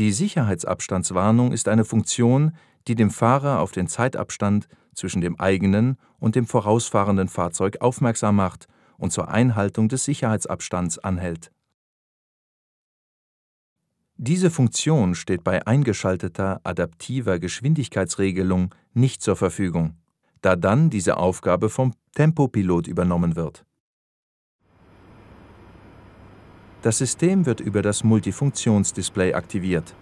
Die Sicherheitsabstandswarnung ist eine Funktion, die dem Fahrer auf den Zeitabstand zwischen dem eigenen und dem vorausfahrenden Fahrzeug aufmerksam macht und zur Einhaltung des Sicherheitsabstands anhält. Diese Funktion steht bei eingeschalteter adaptiver Geschwindigkeitsregelung nicht zur Verfügung, da dann diese Aufgabe vom Tempopilot übernommen wird Das System wird über das Multifunktionsdisplay aktiviert.